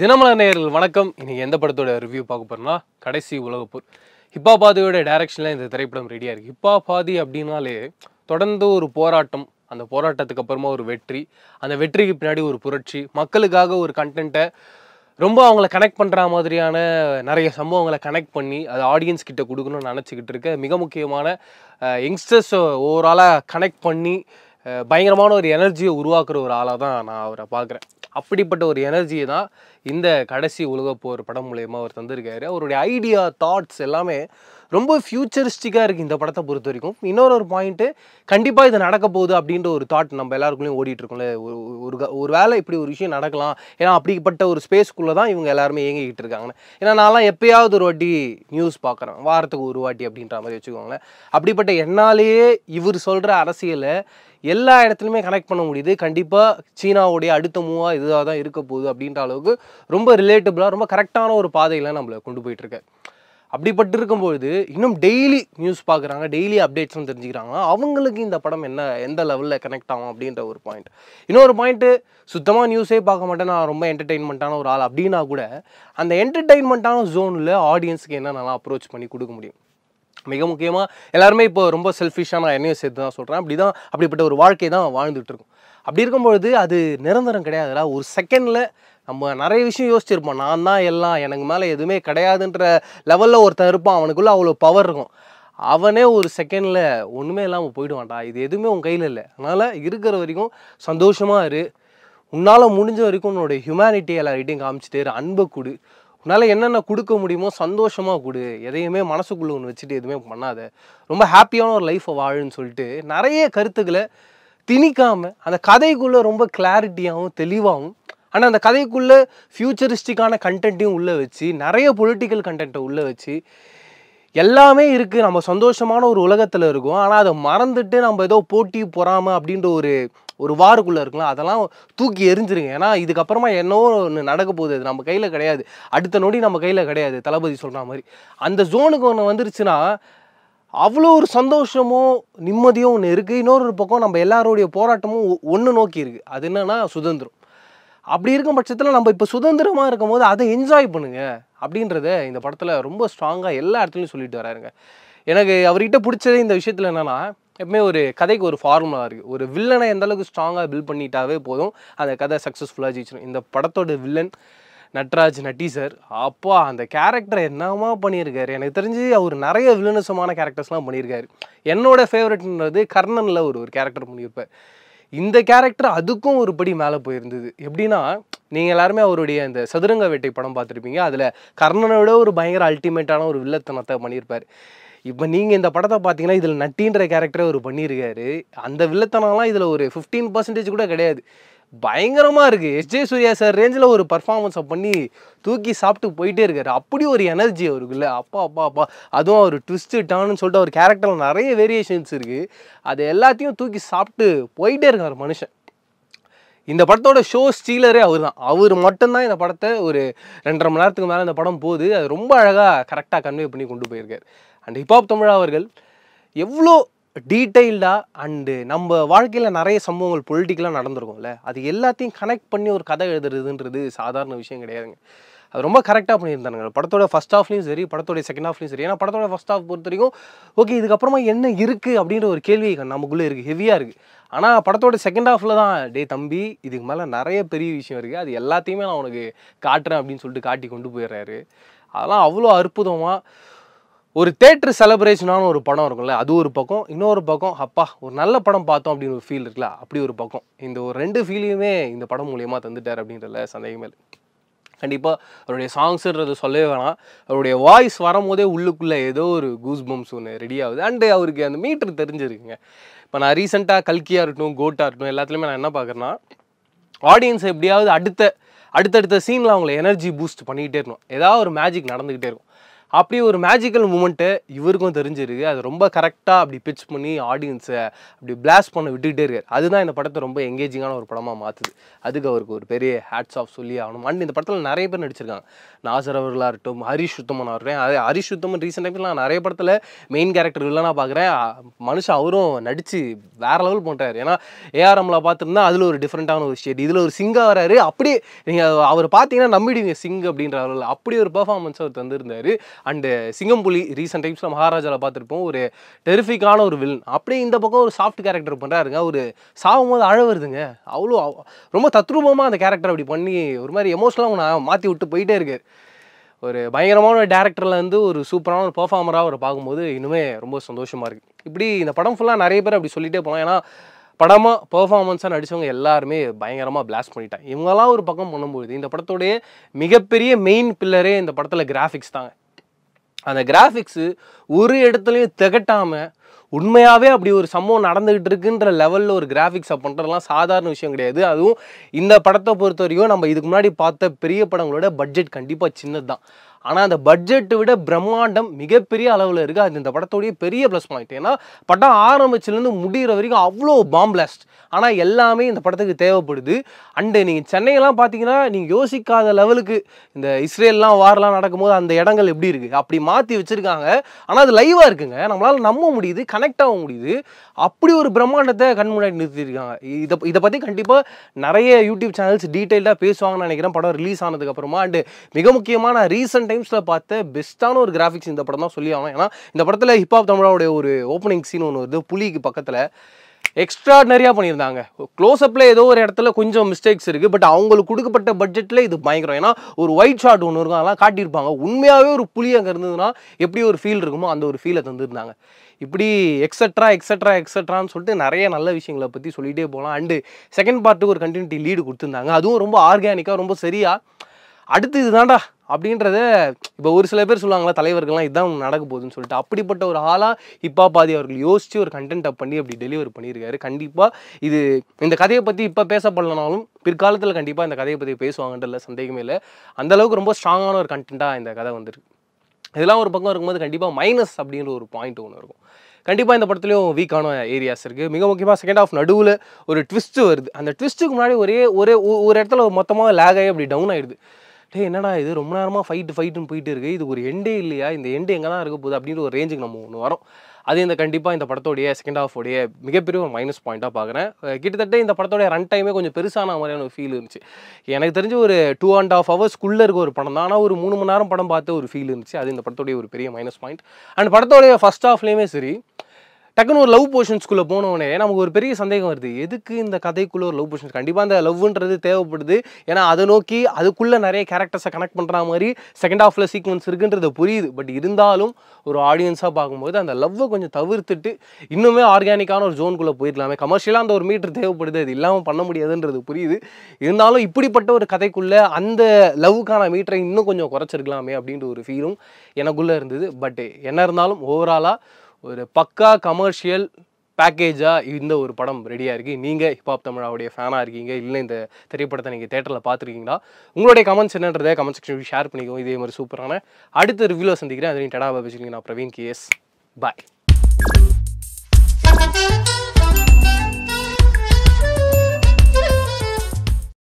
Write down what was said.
தினமல நேரில் வணக்கம் இன்றைக்கி எந்த படத்தோட ரிவ்யூ பார்க்க போகிறோம்னா கடைசி உலகப்பூர் ஹிப்பா பாதியோட டைரக்ஷனில் இந்த திரைப்படம் ரெடியாக இருக்குது ஹிப்பா பாதி அப்படின்னாலே தொடர்ந்து ஒரு போராட்டம் அந்த போராட்டத்துக்கு அப்புறமா ஒரு வெற்றி அந்த வெற்றிக்கு பின்னாடி ஒரு புரட்சி மக்களுக்காக ஒரு கண்டென்ட்டை ரொம்ப அவங்கள கனெக்ட் பண்ணுற மாதிரியான நிறைய சம்பவங்களை கனெக்ட் பண்ணி அதை ஆடியன்ஸ் கிட்ட கொடுக்கணும்னு நினச்சிக்கிட்டு இருக்க மிக முக்கியமான யங்ஸ்டர்ஸ் ஓவராலாக கனெக்ட் பண்ணி பயங்கரமான ஒரு எனர்ஜியை உருவாக்குற ஒரு ஆளாக தான் நான் அவரை பார்க்குறேன் அப்படிப்பட்ட ஒரு எனர்ஜியை தான் இந்த கடைசி உலகப்போர் படம் மூலயமா அவர் தந்திருக்காரு அவருடைய ஐடியா தாட்ஸ் எல்லாமே ரொம்ப ஃபியூச்சரிஸ்டிக்காக இருக்குது இந்த படத்தை பொறுத்த வரைக்கும் இன்னொரு ஒரு பாயிண்ட்டு கண்டிப்பாக இது நடக்க போகுது அப்படின்ற ஒரு தாட் நம்ம எல்லாருக்குள்ளேயும் ஓடிட்டுருக்கோம்ல ஒரு ஒரு வேலை இப்படி ஒரு விஷயம் நடக்கலாம் ஏன்னா அப்படிப்பட்ட ஒரு ஸ்பேஸ்க்குள்ளே தான் இவங்க எல்லாருமே இயங்கிக்கிட்டு இருக்காங்கன்னு ஏன்னா நான்லாம் எப்பயாவது ஒரு வாட்டி நியூஸ் பார்க்குறேன் வாரத்துக்கு ஒரு வாட்டி அப்படின்ற மாதிரி வச்சுக்கோங்களேன் அப்படிப்பட்ட என்னாலேயே இவர் சொல்கிற அரசியலை எல்லா இடத்துலையுமே கனெக்ட் பண்ண முடியுது கண்டிப்பாக சீனாவுடைய அடுத்த மூவாக இதுவாக தான் இருக்க போகுது அப்படின்ற அளவுக்கு ரொம்ப ரிலேட்டபுளாக ரொம்ப கரெக்டான ஒரு பாதையில் நம்மளை கொண்டு போயிட்டுருக்கேன் அப்படிப்பட்டு இருக்கும்பொழுது இன்னும் டெய்லி நியூஸ் பார்க்குறாங்க டெய்லி அப்டேட்ஸும் தெரிஞ்சுக்கிறாங்க அவங்களுக்கு இந்த படம் என்ன எந்த லெவலில் கனெக்ட் ஆகும் அப்படின்ற ஒரு பாயிண்ட் இன்னொரு பாயிண்ட்டு சுத்தமாக நியூஸே பார்க்க மாட்டேன் நான் ரொம்ப என்டர்டெயின்மெண்ட்டான ஒரு ஆள் அப்படின்னா கூட அந்த என்டர்டெயின்மெண்ட்டான ஜோனில் ஆடியன்ஸுக்கு என்ன நல்லா அப்ரோச் பண்ணி கொடுக்க முடியும் மிக முக்கியமாக எல்லாருமே இப்போ ரொம்ப செல்ஃபிஷாக நான் என்னையும் சேர்த்து தான் சொல்கிறேன் அப்படி தான் அப்படிப்பட்ட ஒரு வாழ்க்கை தான் வாழ்ந்துகிட்டு இருக்கும் அப்படி இருக்கும்பொழுது அது நிரந்தரம் கிடையாதுல ஒரு செகண்டில் நம்ம நிறைய விஷயம் யோசிச்சிருப்போம் நான் தான் எல்லாம் எனக்கு மேலே எதுவுமே கிடையாதுன்ற லெவலில் ஒருத்தன் இருப்பான் அவனுக்குள்ளே அவ்வளோ பவர் இருக்கும் அவனே ஒரு செகண்டில் ஒன்றுமே இல்லாமல் போயிடுவான்டா இது எதுவுமே உன் கையில் இல்லை அதனால் இருக்கிற வரைக்கும் சந்தோஷமாக இரு உன்னால் முடிஞ்ச வரைக்கும் உன்னோட ஹியூமனிட்டி எல்லார்கிட்டையும் காமிச்சிட்டு அன்பை கொடு உன்னால் என்னென்ன கொடுக்க முடியுமோ சந்தோஷமாக கொடு எதையுமே மனசுக்குள்ளே ஒன்று வச்சுட்டு எதுவுமே பண்ணாத ரொம்ப ஹாப்பியான ஒரு லைஃப்பை வாழுன்னு சொல்லிட்டு நிறைய கருத்துக்களை திணிக்காமல் அந்த கதைக்குள்ளே ரொம்ப கிளாரிட்டியாகவும் தெளிவாகவும் ஆனால் அந்த கதைக்குள்ளே ஃப்யூச்சரிஸ்டிக்கான கண்டென்ட்டையும் உள்ளே வச்சு நிறைய பொலிட்டிக்கல் கண்டென்ட்டை உள்ளே வச்சு எல்லாமே இருக்குது நம்ம சந்தோஷமான ஒரு உலகத்தில் இருக்கோம் ஆனால் அதை மறந்துட்டு நம்ம ஏதோ போட்டி பொறாமல் அப்படின்ற ஒரு ஒரு வாருக்குள்ளே இருக்கலாம் அதெல்லாம் தூக்கி எரிஞ்சிருங்க ஏன்னா இதுக்கப்புறமா என்னவோ ஒன்று நடக்க போகுது அது நம்ம கையில் கிடையாது அடுத்த நொடி நம்ம கையில் கிடையாது தளபதி சொல்கிற மாதிரி அந்த ஜோனுக்கு ஒன்று வந்துருச்சுன்னா அவ்வளோ ஒரு சந்தோஷமும் நிம்மதியும் ஒன்று இருக்குது இன்னொரு பக்கம் நம்ம எல்லாருடைய போராட்டமும் ஒன்று நோக்கி இருக்குது அது என்னென்னா சுதந்திரம் அப்படி இருக்கும் பட்சத்தில் நம்ம இப்போ சுதந்திரமாக இருக்கும் போது அதை என்ஜாய் பண்ணுங்க அப்படின்றத இந்த படத்தில் ரொம்ப ஸ்ட்ராங்காக எல்லா இடத்துலையும் சொல்லிட்டு வராருங்க எனக்கு அவர்கிட்ட பிடிச்சது இந்த விஷயத்தில் என்னென்னா எப்பவுமே ஒரு கதைக்கு ஒரு ஃபார்முலா இருக்குது ஒரு வில்லனை எந்த அளவுக்கு ஸ்ட்ராங்காக பில்ட் பண்ணிட்டாவே போதும் அந்த கதை சக்ஸஸ்ஃபுல்லாக ஜெயிச்சிடும் இந்த படத்தோட வில்லன் நட்ராஜ் நட்டி சார் அப்பா அந்த கேரக்டர் என்னமா பண்ணியிருக்காரு எனக்கு தெரிஞ்சு அவர் நிறைய வில்லனசமான கேரக்டர்ஸ்லாம் பண்ணியிருக்காரு என்னோட ஃபேவரட்ன்றது கர்ணனில் ஒரு ஒரு கேரக்டர் பண்ணியிருப்பார் இந்த கேரக்டர் அதுக்கும் ஒரு படி மேலே போயிருந்தது எப்படின்னா நீங்கள் எல்லாருமே அவருடைய இந்த சதுரங்க வேட்டை படம் பார்த்துருப்பீங்க அதில் கர்ணனை விட ஒரு பயங்கர அல்டிமேட்டான ஒரு வில்லத்தனத்தை பண்ணியிருப்பார் இப்போ நீங்கள் இந்த படத்தை பார்த்தீங்கன்னா இதில் நட்டின்ற கேரக்டரை ஒரு பண்ணியிருக்காரு அந்த வில்லத்தனம்லாம் இதில் ஒரு ஃபிஃப்டீன் பர்சன்டேஜ் கூட கிடையாது பயங்கரமாக இருக்குது எஸ் ஜே சூர்யா சார் ரேஞ்சில் ஒரு பர்ஃபார்மன்ஸை பண்ணி தூக்கி சாப்பிட்டு போயிட்டே இருக்காரு அப்படி ஒரு எனர்ஜி அவருக்குல்ல அப்பா அப்பா அப்பா அதுவும் அவர் ட்விஸ்ட்டு டான்னு சொல்லிட்டு அவர் கேரக்டரில் நிறைய வேரியேஷன்ஸ் இருக்குது அது எல்லாத்தையும் தூக்கி சாப்பிட்டு போயிட்டே இருக்கார் மனுஷன் இந்த படத்தோட ஷோ ஸ்டீலரே அவர் தான் அவர் மட்டும்தான் இந்த படத்தை ஒரு ரெண்டரை மணி நேரத்துக்கு மேலே இந்த படம் போகுது அது ரொம்ப அழகாக கரெக்டாக கன்வே பண்ணி கொண்டு போயிருக்கார் அண்ட் ஹிப்ஹாப் தமிழா அவர்கள் எவ்வளோ டீட்டெயில்டாக அண்டு நம்ம வாழ்க்கையில் நிறைய சம்பவங்கள் பொலிட்டிக்கலாக நடந்திருக்கும்ல அது எல்லாத்தையும் கனெக்ட் பண்ணி ஒரு கதை எழுதுறதுன்றது சாதாரண விஷயம் கிடையாதுங்க அது ரொம்ப கரெக்டாக பண்ணியிருந்தானுங்க படத்தோட ஃபஸ்ட் ஹாஃப்லேயும் சரி படத்தோட செகண்ட் ஹாஃப்லையும் சரி ஏன்னா படத்தோட ஃபஸ்ட் ஹாஃப் பொறுத்த வரைக்கும் ஓகே இதுக்கப்புறமா என்ன இருக்குது அப்படின்ற ஒரு கேள்வி நமக்குள்ளே இருக்குது ஹெவியாக இருக்குது ஆனால் படத்தோட செகண்ட் ஹாஃபில் தான் டே தம்பி இதுக்கு மேலே நிறைய பெரிய விஷயம் இருக்குது அது எல்லாத்தையுமே நான் உனக்கு காட்டுறேன் அப்படின்னு சொல்லிட்டு காட்டி கொண்டு போயிடுறாரு அதெல்லாம் அவ்வளோ அற்புதமாக ஒரு தேட்டர் செலப்ரேஷனான ஒரு படம் இருக்கும்ல அது ஒரு பக்கம் இன்னொரு பக்கம் அப்பா ஒரு நல்ல படம் பார்த்தோம் அப்படின்னு ஒரு ஃபீல் இருக்குல்ல அப்படி ஒரு பக்கம் இந்த ஒரு ரெண்டு ஃபீலையுமே இந்த படம் மூலியமாக தந்துட்டார் அப்படின்றதுல சந்தேகமே இல்லை கண்டிப்பாக அவருடைய சாங்ஸுன்றது சொல்லவே வேணாம் அவருடைய வாய்ஸ் வரும்போதே உள்ளுக்குள்ளே ஏதோ ஒரு கூஸ் பம்ஸ் ஒன்று ரெடி ஆகுது அண்டு அவருக்கு அந்த மீட்டர் தெரிஞ்சிருக்குங்க இப்போ நான் ரீசெண்டாக கல்கியாக இருக்கட்டும் கோட்டாக இருக்கட்டும் எல்லாத்துலேயுமே நான் என்ன பார்க்குறேன்னா ஆடியன்ஸ் எப்படியாவது அடுத்த அடுத்தடுத்த சீனில் அவங்கள எனர்ஜி பூஸ்ட் பண்ணிக்கிட்டே இருக்கணும் ஏதாவது ஒரு மேஜிக் நடந்துக்கிட்டே இருக்கும் அப்படி ஒரு மேஜிக்கல் மூமெண்ட்டு இவருக்கும் தெரிஞ்சிருக்கு அது ரொம்ப கரெக்டாக அப்படி பிச் பண்ணி ஆடியன்ஸை அப்படி பிளாஸ் பண்ண விட்டுக்கிட்டே இருக்கார் அதுதான் இந்த படத்தை ரொம்ப எங்கேஜிங்கான ஒரு படமாக மாற்றுது அதுக்கு அவருக்கு ஒரு பெரிய ஹேட்ஸ் ஆஃப் சொல்லி ஆகணும் அண்ட் இந்த படத்தில் நிறைய பேர் நடிச்சிருக்காங்க நாசர் அவர்களாக இருக்கட்டும் ஹரிஷ் சுத்தமன் அவர்களே அது ஹரிஷ் சுத்தமன் ரீசெண்ட் டைமில் நான் நிறைய படத்தில் மெயின் கேரக்டர் இல்லைன்னா பார்க்குறேன் மனுஷன் அவரும் நடித்து வேற லெவல் பண்ணுறாரு ஏன்னா அம்மில் பார்த்துருந்தா அதில் ஒரு டிஃப்ரெண்ட்டான ஒரு ஷேட் இதில் ஒரு சிங்காக வராரு அப்படியே நீங்கள் அவர் பார்த்தீங்கன்னா நம்பிடுவீங்க சிங் அப்படின்ற அப்படி ஒரு பெர்ஃபார்மன்ஸ் அவர் தந்திருந்தார் அண்டு சிங்கம்புலி ரீசெண்ட் டைம்ஸில் மகாராஜாவில் பார்த்துருப்போம் ஒரு டெரிஃபிக்கான ஒரு வில்லன் அப்படியே இந்த பக்கம் ஒரு சாஃப்ட் கேரக்டர் பண்ணுறாருங்க ஒரு சாகும் போது அழ வருதுங்க அவ்வளோ ரொம்ப தத்ரூபமாக அந்த கேரக்டர் அப்படி பண்ணி ஒரு மாதிரி எமோஷனலாக நான் மாற்றி விட்டு போயிட்டே இருக்கார் ஒரு பயங்கரமான ஒரு டேரக்டர்லேருந்து ஒரு சூப்பரான ஒரு பர்ஃபார்மராக அவர் பார்க்கும்போது இன்னுமே ரொம்ப சந்தோஷமாக இருக்குது இப்படி இந்த படம் ஃபுல்லாக நிறைய பேர் அப்படி சொல்லிகிட்டே போகலாம் ஏன்னா படமாக பர்ஃபார்மன்ஸாக நடித்தவங்க எல்லாருமே பயங்கரமாக பிளாஸ்ட் பண்ணிட்டாங்க இவங்கெல்லாம் ஒரு பக்கம் பண்ணும்போது இந்த படத்தோடைய மிகப்பெரிய மெயின் பில்லரே இந்த படத்தில் கிராஃபிக்ஸ் தாங்க அந்த கிராஃபிக்ஸு ஒரு இடத்துலையும் திகட்டாமல் உண்மையாகவே அப்படி ஒரு சம்பவம் நடந்துகிட்டு இருக்குன்ற லெவலில் ஒரு கிராஃபிக்ஸை பண்ணுறதுலாம் சாதாரண விஷயம் கிடையாது அதுவும் இந்த படத்தை பொறுத்த வரைக்கும் நம்ம இதுக்கு முன்னாடி பார்த்த பெரிய படங்களோட பட்ஜெட் கண்டிப்பாக சின்னது தான் ஆனால் அந்த பட்ஜெட்டை விட பிரம்மாண்டம் மிகப்பெரிய அளவில் இருக்குது அது இந்த படத்தோடைய பெரிய ப்ளஸ் பாயிண்ட் ஏன்னா படம் ஆரம்பிச்சிலேருந்து முடிகிற வரைக்கும் அவ்வளோ பாம்பிளாஸ்ட் ஆனால் எல்லாமே இந்த படத்துக்கு தேவைப்படுது அண்டு நீங்கள் சென்னையெல்லாம் பார்த்தீங்கன்னா நீங்கள் யோசிக்காத லெவலுக்கு இந்த இஸ்ரேல்லாம் வாரெலாம் நடக்கும்போது அந்த இடங்கள் எப்படி இருக்குது அப்படி மாற்றி வச்சுருக்காங்க ஆனால் அது லைவாக இருக்குங்க நம்மளால் நம்ப முடியுது கனெக்ட் ஆக முடியுது அப்படி ஒரு பிரம்மாண்டத்தை கண் முன்னாடி நிறுத்திருக்காங்க இதை இதை பற்றி கண்டிப்பாக நிறைய யூடியூப் சேனல்ஸ் டீட்டெயில்டாக பேசுவாங்கன்னு நினைக்கிறேன் படம் ரிலீஸ் ஆனதுக்கப்புறமா அண்டு மிக முக்கியமான ரீசெண்ட் டைம்ஸில் பார்த்த பெஸ்ட்டான ஒரு கிராஃபிக்ஸ் இந்த படம் தான் சொல்லி ஆகணும் ஏன்னா இந்த படத்தில் ஹிப்ஹாப் தமிழாவுடைய ஒரு ஓப்பனிங் சீன் ஒன்று வருது புலிக்கு பக்கத்தில் எக்ஸ்ட்ராடனரியாக பண்ணியிருந்தாங்க க்ளோஸ்அப்பில் ஏதோ ஒரு இடத்துல கொஞ்சம் மிஸ்டேக்ஸ் இருக்குது பட் அவங்களுக்கு கொடுக்கப்பட்ட பட்ஜெட்டில் இது பயங்கரம் ஏன்னா ஒரு ஒயிட் ஷாட் ஒன்று இருக்கும் அதெல்லாம் காட்டியிருப்பாங்க உண்மையாகவே ஒரு புலி அங்கே இருந்ததுன்னா எப்படி ஒரு ஃபீல் இருக்குமோ அந்த ஒரு ஃபீலை தந்துருந்தாங்க இப்படி எக்ஸட்ரா எக்ஸட்ரா எக்ஸட்ரான்னு சொல்லிட்டு நிறைய நல்ல விஷயங்களை பற்றி சொல்லிகிட்டே போகலாம் அண்டு செகண்ட் பார்ட்டுக்கு ஒரு கண்டினியூட்டி லீடு கொடுத்துருந்தாங்க அதுவும் ரொம்ப ஆர்கானிக்காக ரொம்ப சரியாக அடுத்து இதுதான்டா அப்படின்றத இப்போ ஒரு சில பேர் சொல்லுவாங்களா தலைவர்கள்லாம் இதுதான் நடக்க போகுதுன்னு சொல்லிட்டு அப்படிப்பட்ட ஒரு ஆளாக இப்போ பாதி அவர்கள் யோசித்து ஒரு கண்டென்ட் அப் பண்ணி அப்படி டெலிவர் பண்ணியிருக்காரு கண்டிப்பாக இது இந்த கதையை பற்றி இப்போ பேசப்படலனாலும் பிற்காலத்தில் கண்டிப்பாக இந்த கதையை பற்றி இல்லை சந்தேகமே இல்லை அந்தளவுக்கு ரொம்ப ஸ்ட்ராங்கான ஒரு கண்டென்ட்டாக இந்த கதை வந்திருக்கு இதெல்லாம் ஒரு பக்கம் இருக்கும்போது கண்டிப்பாக மைனஸ் அப்படின்ற ஒரு பாயிண்ட் ஒன்று இருக்கும் கண்டிப்பாக இந்த படத்துலேயும் வீக்கான ஏரியாஸ் இருக்குது மிக முக்கியமாக செகண்ட் ஆஃப் நடுவில் ஒரு ட்விஸ்ட்டு வருது அந்த ட்விஸ்ட்டுக்கு முன்னாடி ஒரே ஒரே ஒரு இடத்துல மொத்தமாக லேக் ஆகி அப்படி டவுன் ஆகிடுது டே என்னடா இது ரொம்ப நேரமாக ஃபைட்டு ஃபைட்டுன்னு போயிட்டு இருக்குது இது ஒரு எண்டே இல்லையா இந்த எண்டு எங்கே தான் இருக்க போகுது அப்படின்ற ஒரு ரேஞ்சுக்கு நம்ம ஒன்று வரோம் அது இந்த கண்டிப்பாக இந்த படத்தோடைய செகண்ட் ஹாஃபோடைய மிகப்பெரிய ஒரு மைனஸ் பாயிண்ட்டாக பார்க்குறேன் கிட்டத்தட்ட இந்த படத்தோடைய ரன் டைமே கொஞ்சம் பெருசான மாதிரியான ஒரு ஃபீல் இருந்துச்சு எனக்கு தெரிஞ்சு ஒரு டூ அண்ட் ஆஃப் குள்ளே இருக்க ஒரு படம் தான் ஆனால் ஒரு மூணு மணி நேரம் படம் பார்த்து ஒரு ஃபீல் இருந்துச்சு அது இந்த படத்தோடைய ஒரு பெரிய மைனஸ் பாயிண்ட் அண்ட் படத்தோடைய ஃபஸ்ட் ஹாஃப்லேயுமே சரி டக்குன்னு ஒரு லவ் போர்ஷன்ஸ்குள்ளே போனோடனே நமக்கு ஒரு பெரிய சந்தேகம் வருது எதுக்கு இந்த கதைக்குள்ளே ஒரு லவ் போர்ஷன்ஸ் கண்டிப்பாக அந்த லவ்ன்றது தேவைப்படுது ஏன்னா அதை நோக்கி அதுக்குள்ளே நிறைய கேரக்டர்ஸை கனெக்ட் பண்ணுற மாதிரி செகண்ட் ஹாஃபில் சீக்வன்ஸ் இருக்குன்றது புரியுது பட் இருந்தாலும் ஒரு ஆடியன்ஸாக பார்க்கும்போது அந்த லவ்வை கொஞ்சம் தவிர்த்துட்டு இன்னுமே ஆர்கானிக்கான ஒரு ஜோனுக்குள்ளே போயிடலாமே கமர்ஷியலாக அந்த ஒரு மீட்டர் தேவைப்படுது அது இல்லாமல் பண்ண முடியாதுன்றது புரியுது இருந்தாலும் இப்படிப்பட்ட ஒரு கதைக்குள்ளே அந்த லவ்வுக்கான மீட்டரை இன்னும் கொஞ்சம் குறைச்சிருக்கலாமே அப்படின்ற ஒரு ஃபீலும் எனக்குள்ளே இருந்தது பட் என்ன இருந்தாலும் ஓவராலாக ஒரு பக்கா கமர்ஷியல் பேக்கேஜாக இந்த ஒரு படம் ரெடியாக இருக்குது நீங்கள் ஹிப்ஹாப் தமிழாவுடைய ஃபேனாக இருக்கீங்க இல்லை இந்த திரைப்படத்தை நீங்கள் தேட்டரில் பார்த்துருக்கீங்களா உங்களுடைய கமெண்ட்ஸ் என்னன்றதை கமெண்ட் செக்ஷன் ஷேர் பண்ணிக்கோ இதே மாதிரி சூப்பரான அடுத்த ரிவ்யூவில் சந்திக்கிறேன் அதுலேயும் டடாபா வச்சுருக்கீங்க நான் பிரவீன் கேஎஸ் பாய்